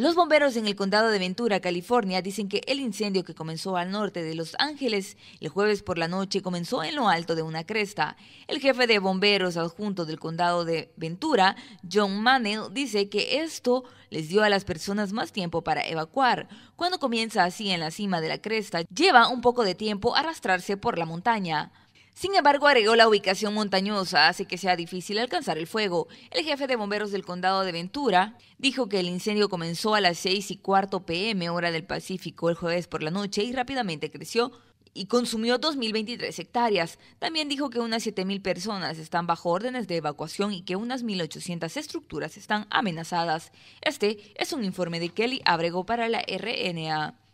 Los bomberos en el condado de Ventura, California, dicen que el incendio que comenzó al norte de Los Ángeles el jueves por la noche comenzó en lo alto de una cresta. El jefe de bomberos adjunto del condado de Ventura, John Manel, dice que esto les dio a las personas más tiempo para evacuar. Cuando comienza así en la cima de la cresta, lleva un poco de tiempo arrastrarse por la montaña. Sin embargo, agregó la ubicación montañosa hace que sea difícil alcanzar el fuego. El jefe de bomberos del condado de Ventura dijo que el incendio comenzó a las 6 y cuarto pm hora del Pacífico el jueves por la noche y rápidamente creció y consumió 2.023 hectáreas. También dijo que unas 7.000 personas están bajo órdenes de evacuación y que unas 1.800 estructuras están amenazadas. Este es un informe de Kelly Abrego para la RNA.